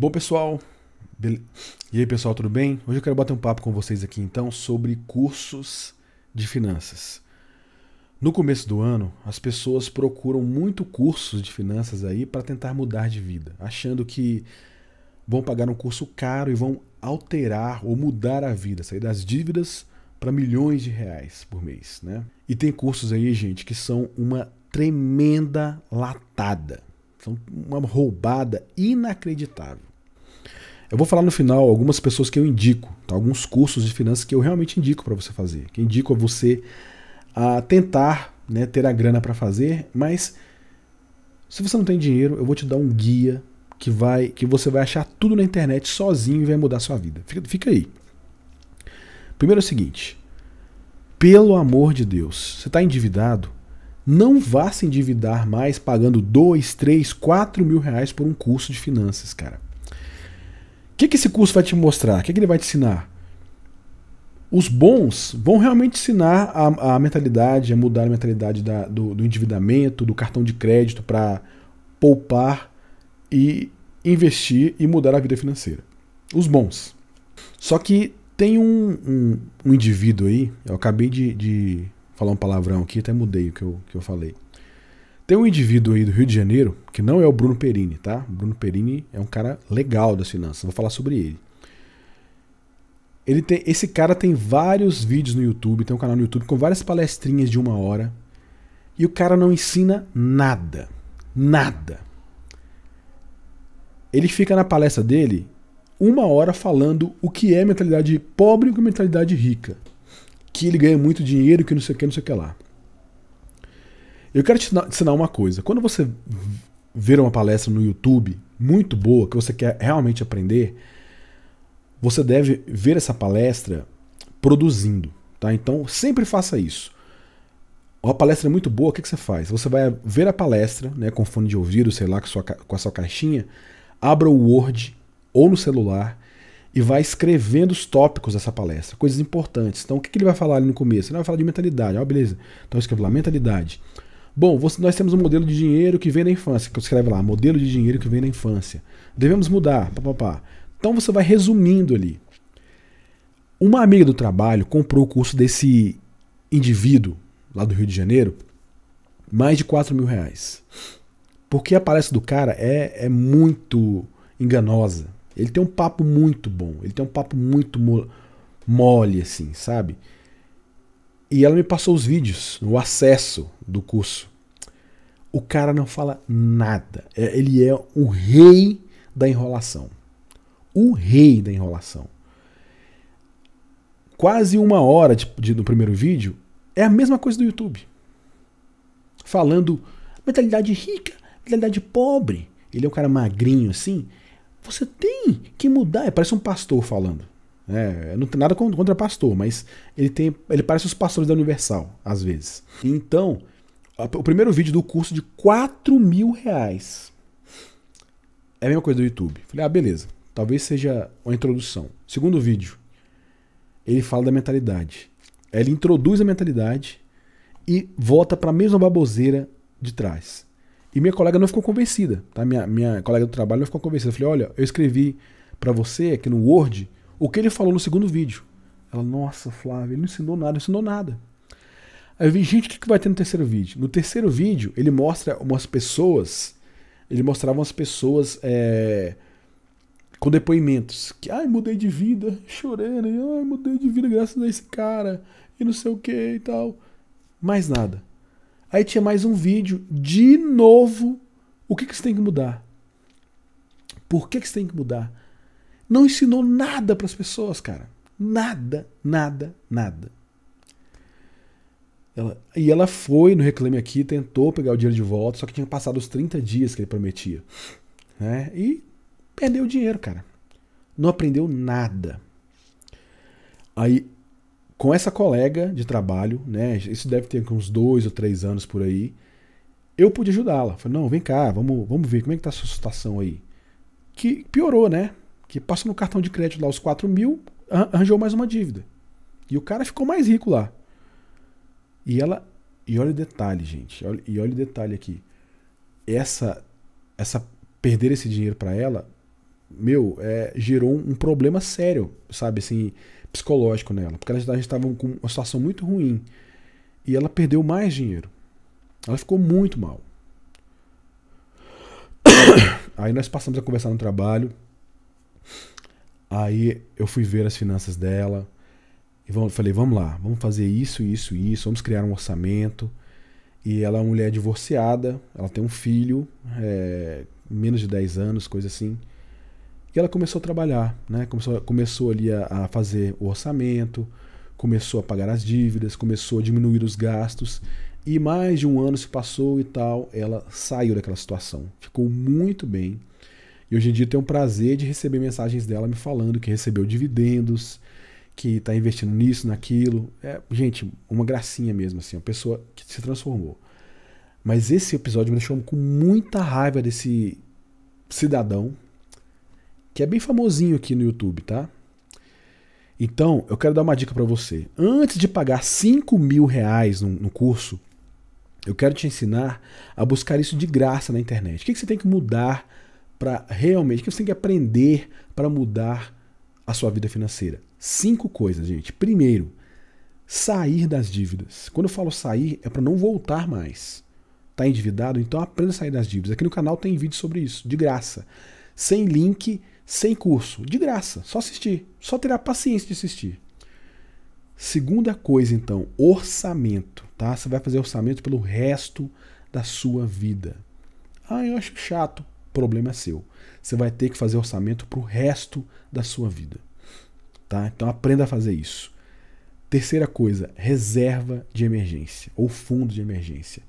Bom, pessoal, Bele... e aí, pessoal, tudo bem? Hoje eu quero bater um papo com vocês aqui então sobre cursos de finanças. No começo do ano, as pessoas procuram muito cursos de finanças aí para tentar mudar de vida, achando que vão pagar um curso caro e vão alterar ou mudar a vida, sair das dívidas para milhões de reais por mês, né? E tem cursos aí, gente, que são uma tremenda latada, são uma roubada inacreditável. Eu vou falar no final algumas pessoas que eu indico, tá? alguns cursos de finanças que eu realmente indico para você fazer, que indico a você a tentar né, ter a grana para fazer, mas se você não tem dinheiro, eu vou te dar um guia que vai que você vai achar tudo na internet sozinho e vai mudar a sua vida. Fica, fica aí. Primeiro é o seguinte: pelo amor de Deus, você está endividado? Não vá se endividar mais pagando 2, 3, 4 mil reais por um curso de finanças, cara que, que esse curso vai te mostrar? O que, que ele vai te ensinar? Os bons vão realmente ensinar a, a mentalidade, a mudar a mentalidade da, do, do endividamento, do cartão de crédito para poupar e investir e mudar a vida financeira. Os bons. Só que tem um, um, um indivíduo aí, eu acabei de, de falar um palavrão aqui, até mudei o que eu, que eu falei. Tem um indivíduo aí do Rio de Janeiro, que não é o Bruno Perini, tá? O Bruno Perini é um cara legal das finanças, vou falar sobre ele. ele tem, esse cara tem vários vídeos no YouTube, tem um canal no YouTube com várias palestrinhas de uma hora. E o cara não ensina nada. Nada. Ele fica na palestra dele uma hora falando o que é mentalidade pobre e o que é mentalidade rica. Que ele ganha muito dinheiro, que não sei o que, não sei o que lá. Eu quero te ensinar uma coisa. Quando você ver uma palestra no YouTube muito boa, que você quer realmente aprender, você deve ver essa palestra produzindo. Tá? Então, sempre faça isso. Uma palestra é muito boa, o que, que você faz? Você vai ver a palestra, né, com fone de ouvido, sei lá, com, sua, com a sua caixinha, abra o Word ou no celular e vai escrevendo os tópicos dessa palestra, coisas importantes. Então, o que, que ele vai falar ali no começo? Ele vai falar de mentalidade, ó, beleza. Então, escreve lá, mentalidade. Bom, você, nós temos um modelo de dinheiro que vem da infância, que escreve lá, modelo de dinheiro que vem da infância. Devemos mudar, papapá. Então você vai resumindo ali. Uma amiga do trabalho comprou o curso desse indivíduo lá do Rio de Janeiro, mais de 4 mil reais. Porque a palestra do cara é, é muito enganosa. Ele tem um papo muito bom, ele tem um papo muito mole, assim, sabe? E ela me passou os vídeos, o acesso do curso. O cara não fala nada. É, ele é o rei da enrolação. O rei da enrolação. Quase uma hora de, de, do primeiro vídeo é a mesma coisa do YouTube. Falando mentalidade rica, mentalidade pobre. Ele é um cara magrinho assim. Você tem que mudar. É, parece um pastor falando. Né? não tem nada contra pastor, mas ele tem, ele parece os pastores da Universal, às vezes. Então, o primeiro vídeo do curso de 4 mil reais. É a mesma coisa do YouTube. Falei, ah, beleza. Talvez seja uma introdução. Segundo vídeo, ele fala da mentalidade. Ele introduz a mentalidade e volta para a mesma baboseira de trás. E minha colega não ficou convencida, tá? Minha, minha colega do trabalho não ficou convencida. Eu falei, olha, eu escrevi para você aqui no Word o que ele falou no segundo vídeo. Ela, nossa, Flávio, ele não ensinou nada, não ensinou nada. Aí eu vi, gente, o que vai ter no terceiro vídeo? No terceiro vídeo, ele mostra umas pessoas. Ele mostrava umas pessoas é, com depoimentos. Que, ai, mudei de vida, chorando, né? ai, mudei de vida graças a esse cara, e não sei o que e tal. Mais nada. Aí tinha mais um vídeo, de novo, o que, que você tem que mudar? Por que, que você tem que mudar? não ensinou nada para as pessoas, cara. Nada, nada, nada. Ela, e ela foi no Reclame Aqui, tentou pegar o dinheiro de volta, só que tinha passado os 30 dias que ele prometia. Né? E perdeu o dinheiro, cara. Não aprendeu nada. Aí, com essa colega de trabalho, né? Isso deve ter uns dois ou três anos por aí. Eu pude ajudá-la. Falei, não, vem cá, vamos, vamos ver como é que tá a sua situação aí. Que piorou, né? que passa no cartão de crédito lá os 4 mil, arranjou mais uma dívida. E o cara ficou mais rico lá. E ela. E olha o detalhe, gente. E olha o detalhe aqui. Essa. essa perder esse dinheiro para ela, meu, é, gerou um, problema sério, sabe, assim, psicológico nela. Porque gente estava com uma situação muito ruim. E ela perdeu mais dinheiro. Ela ficou muito mal. Aí nós passamos a conversar no trabalho. Aí eu fui ver as finanças dela e falei, vamos lá, vamos fazer isso, isso, isso, vamos criar um orçamento. E ela é uma mulher divorciada, ela tem um filho, é, menos de 10 anos, coisa assim. E ela começou a trabalhar, né? começou, começou ali a, a fazer o orçamento, começou a pagar as dívidas, começou a diminuir os gastos. E mais de um ano se passou e tal, ela saiu daquela situação. Ficou muito bem e hoje em dia eu tenho o prazer de receber mensagens dela me falando que recebeu dividendos, que está investindo nisso, naquilo. É, gente, uma gracinha mesmo, assim, uma pessoa que se transformou. Mas esse episódio me deixou com muita raiva desse cidadão, que é bem famosinho aqui no YouTube, tá? Então, eu quero dar uma dica para você. Antes de pagar 5 mil reais no, curso, eu quero te ensinar a buscar isso de graça na internet. O que, que você tem que mudar para realmente que você tem que aprender para mudar a sua vida financeira? Cinco coisas, gente. Primeiro, sair das dívidas. Quando eu falo sair, é para não voltar mais. Tá endividado? Então aprenda a sair das dívidas. Aqui no canal tem vídeo sobre isso, de graça. Sem link, sem curso, de graça. Só assistir. Só terá paciência de assistir. Segunda coisa, então, orçamento, tá? Você vai fazer orçamento pelo resto da sua vida. Ah, eu acho chato problema é seu. Você vai ter que fazer orçamento para o resto da sua vida. Tá? Então aprenda a fazer isso. Terceira coisa, reserva de emergência ou fundo de emergência.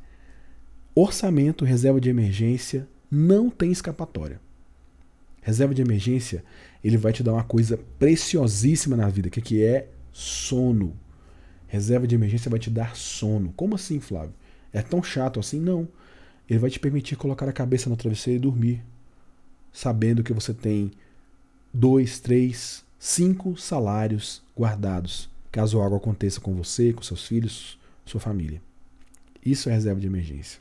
Orçamento, reserva de emergência não tem escapatória. Reserva de emergência, ele vai te dar uma coisa preciosíssima na vida, que, é que é sono. Reserva de emergência vai te dar sono. Como assim, Flávio? É tão chato assim? Não. Ele vai te permitir colocar a cabeça no travesseiro e dormir, sabendo que você tem dois, três, cinco salários guardados, caso algo aconteça com você, com seus filhos, sua família. Isso é reserva de emergência.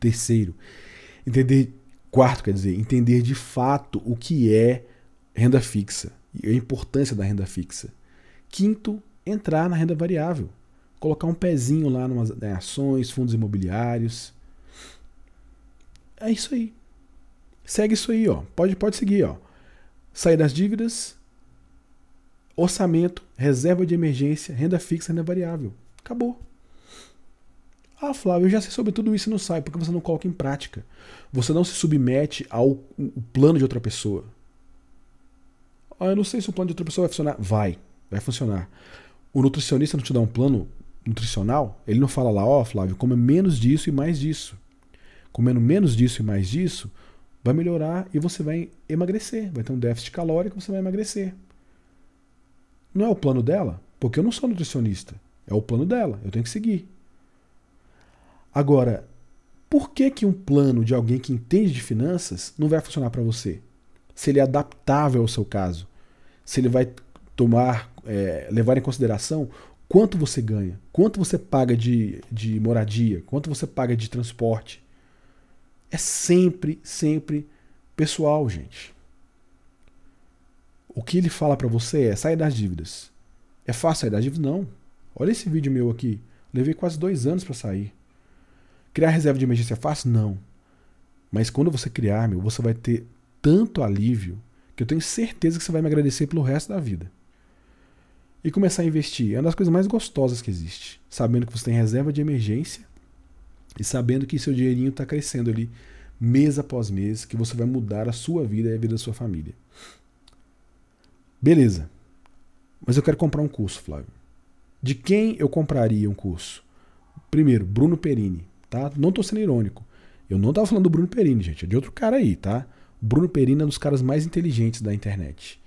Terceiro, entender quarto, quer dizer, entender de fato o que é renda fixa e a importância da renda fixa. Quinto, entrar na renda variável, colocar um pezinho lá em ações, fundos imobiliários, é isso aí. Segue isso aí, ó. Pode, pode seguir, ó. Sair das dívidas, orçamento, reserva de emergência, renda fixa, renda variável. Acabou. Ah, Flávio, eu já sei sobre tudo isso e não sai, porque você não coloca em prática. Você não se submete ao plano de outra pessoa. Ah, eu não sei se o plano de outra pessoa vai funcionar. Vai, vai funcionar. O nutricionista não te dá um plano nutricional, ele não fala lá, ó, oh, Flávio, coma menos disso e mais disso comendo menos disso e mais disso, vai melhorar e você vai emagrecer. Vai ter um déficit calórico, e você vai emagrecer. Não é o plano dela? Porque eu não sou nutricionista. É o plano dela, eu tenho que seguir. Agora, por que, que um plano de alguém que entende de finanças não vai funcionar para você? Se ele é adaptável ao seu caso, se ele vai tomar, é, levar em consideração quanto você ganha, quanto você paga de, de moradia, quanto você paga de transporte, é sempre, sempre pessoal, gente. O que ele fala para você é sair das dívidas. É fácil sair das dívidas? Não. Olha esse vídeo meu aqui. Levei quase dois anos para sair. Criar reserva de emergência é fácil? Não. Mas quando você criar, meu, você vai ter tanto alívio que eu tenho certeza que você vai me agradecer pelo resto da vida. E começar a investir é uma das coisas mais gostosas que existe, sabendo que você tem reserva de emergência e sabendo que seu dinheirinho está crescendo ali mês após mês, que você vai mudar a sua vida e a vida da sua família. Beleza. Mas eu quero comprar um curso, Flávio. De quem eu compraria um curso? Primeiro, Bruno Perini, tá? Não estou sendo irônico. Eu não estava falando do Bruno Perini, gente, é de outro cara aí, tá? Bruno Perini é um dos caras mais inteligentes da internet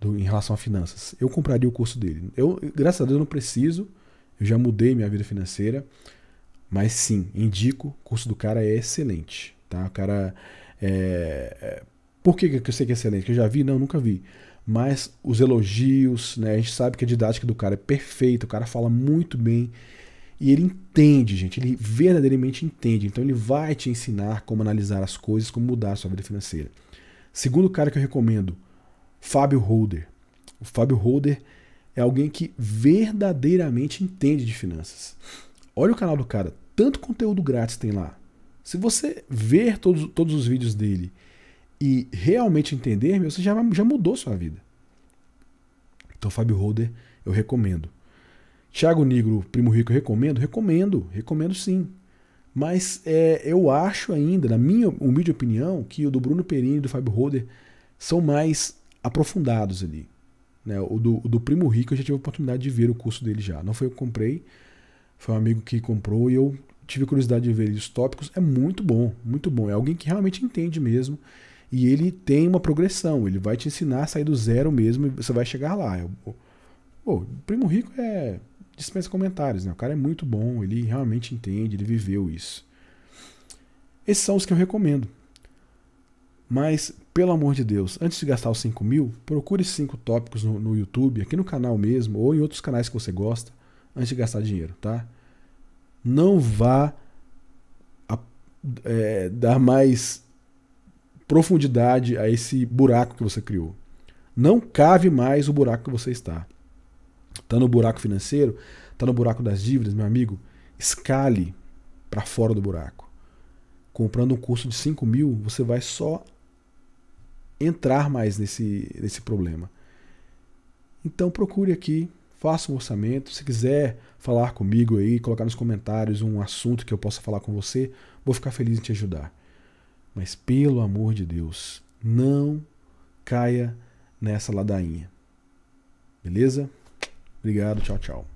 do, em relação a finanças. Eu compraria o curso dele. Eu, graças a Deus, não preciso. Eu já mudei minha vida financeira. Mas sim, indico, o curso do cara é excelente. Tá? O cara. É, é... Por que, que eu sei que é excelente? Que eu já vi? Não, nunca vi. Mas os elogios, né? a gente sabe que a didática do cara é perfeita, o cara fala muito bem. E ele entende, gente, ele verdadeiramente entende. Então ele vai te ensinar como analisar as coisas, como mudar a sua vida financeira. Segundo cara que eu recomendo, Fábio Holder. O Fábio Holder é alguém que verdadeiramente entende de finanças. Olha o canal do cara, tanto conteúdo grátis tem lá. Se você ver todos, todos os vídeos dele e realmente entender, meu, você já, já mudou sua vida. Então, Fábio Holder, eu recomendo. Tiago Negro, Primo Rico, eu recomendo? Recomendo, recomendo sim. Mas é, eu acho ainda, na minha humilde opinião, que o do Bruno Perini e do Fábio Holder são mais aprofundados ali. Né? O, do, o do Primo Rico eu já tive a oportunidade de ver o curso dele já. Não foi eu que comprei, foi um amigo que comprou e eu tive curiosidade de ver os tópicos. É muito bom, muito bom. É alguém que realmente entende mesmo. E ele tem uma progressão, ele vai te ensinar a sair do zero mesmo e você vai chegar lá. Eu, pô, Primo Rico é. dispensa comentários, né? O cara é muito bom, ele realmente entende, ele viveu isso. Esses são os que eu recomendo. Mas, pelo amor de Deus, antes de gastar os 5 mil, procure cinco tópicos no, no YouTube, aqui no canal mesmo, ou em outros canais que você gosta antes de gastar dinheiro, tá? Não vá a, é, dar mais profundidade a esse buraco que você criou. Não cave mais o buraco que você está. Tá no buraco financeiro, tá no buraco das dívidas, meu amigo. Escale para fora do buraco. Comprando um curso de 5 mil, você vai só entrar mais nesse, nesse problema. Então procure aqui faça um orçamento. Se quiser falar comigo aí, colocar nos comentários um assunto que eu possa falar com você, vou ficar feliz em te ajudar. Mas pelo amor de Deus, não caia nessa ladainha. Beleza? Obrigado, tchau, tchau.